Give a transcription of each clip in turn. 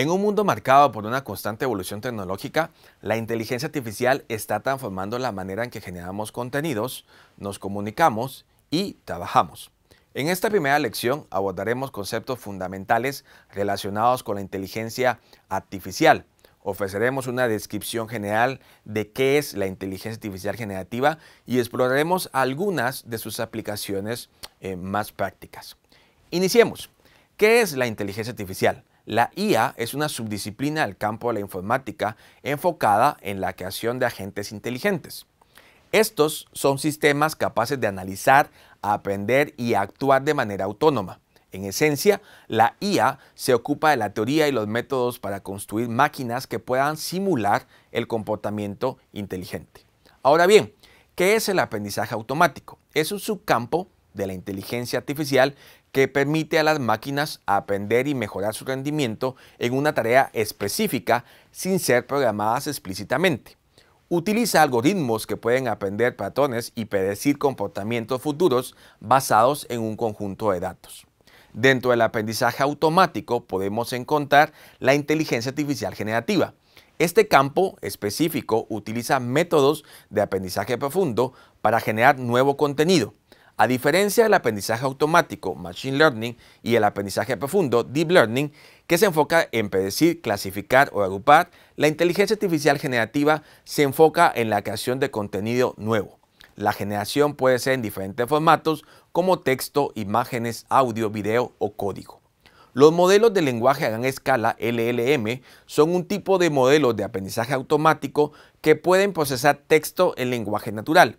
En un mundo marcado por una constante evolución tecnológica, la inteligencia artificial está transformando la manera en que generamos contenidos, nos comunicamos y trabajamos. En esta primera lección abordaremos conceptos fundamentales relacionados con la inteligencia artificial. Ofreceremos una descripción general de qué es la inteligencia artificial generativa y exploraremos algunas de sus aplicaciones eh, más prácticas. Iniciemos. ¿Qué es la inteligencia artificial? La IA es una subdisciplina del campo de la informática enfocada en la creación de agentes inteligentes. Estos son sistemas capaces de analizar, aprender y actuar de manera autónoma. En esencia, la IA se ocupa de la teoría y los métodos para construir máquinas que puedan simular el comportamiento inteligente. Ahora bien, ¿qué es el aprendizaje automático? Es un subcampo de la inteligencia artificial que permite a las máquinas aprender y mejorar su rendimiento en una tarea específica sin ser programadas explícitamente. Utiliza algoritmos que pueden aprender patrones y predecir comportamientos futuros basados en un conjunto de datos. Dentro del aprendizaje automático podemos encontrar la inteligencia artificial generativa. Este campo específico utiliza métodos de aprendizaje profundo para generar nuevo contenido a diferencia del aprendizaje automático, Machine Learning, y el aprendizaje profundo, Deep Learning, que se enfoca en predecir, clasificar o agrupar, la inteligencia artificial generativa se enfoca en la creación de contenido nuevo. La generación puede ser en diferentes formatos como texto, imágenes, audio, video o código. Los modelos de lenguaje a gran escala LLM son un tipo de modelos de aprendizaje automático que pueden procesar texto en lenguaje natural,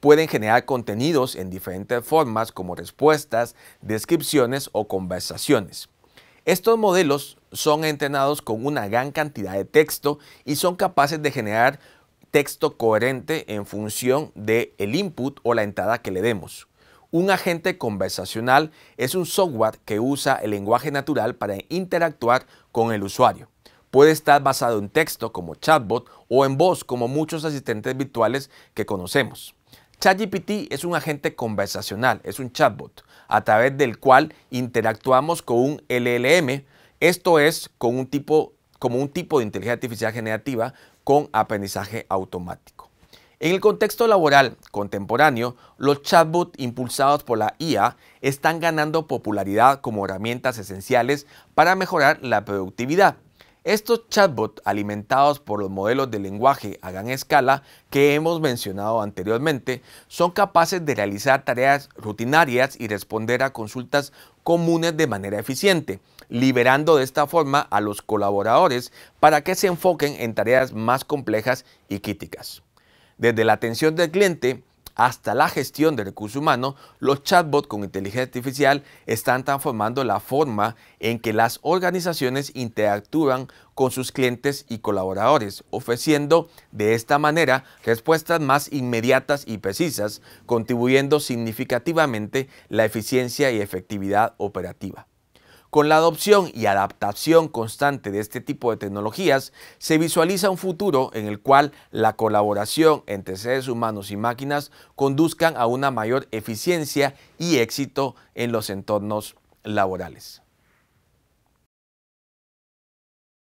pueden generar contenidos en diferentes formas como respuestas, descripciones o conversaciones. Estos modelos son entrenados con una gran cantidad de texto y son capaces de generar texto coherente en función del input o la entrada que le demos. Un agente conversacional es un software que usa el lenguaje natural para interactuar con el usuario. Puede estar basado en texto como chatbot o en voz como muchos asistentes virtuales que conocemos. ChatGPT es un agente conversacional, es un chatbot, a través del cual interactuamos con un LLM, esto es con un tipo, como un tipo de inteligencia artificial generativa con aprendizaje automático. En el contexto laboral contemporáneo, los chatbots impulsados por la IA están ganando popularidad como herramientas esenciales para mejorar la productividad. Estos chatbots alimentados por los modelos de lenguaje a gran escala que hemos mencionado anteriormente son capaces de realizar tareas rutinarias y responder a consultas comunes de manera eficiente, liberando de esta forma a los colaboradores para que se enfoquen en tareas más complejas y críticas. Desde la atención del cliente, hasta la gestión de recursos humanos, los chatbots con inteligencia artificial están transformando la forma en que las organizaciones interactúan con sus clientes y colaboradores, ofreciendo de esta manera respuestas más inmediatas y precisas, contribuyendo significativamente la eficiencia y efectividad operativa. Con la adopción y adaptación constante de este tipo de tecnologías, se visualiza un futuro en el cual la colaboración entre seres humanos y máquinas conduzcan a una mayor eficiencia y éxito en los entornos laborales.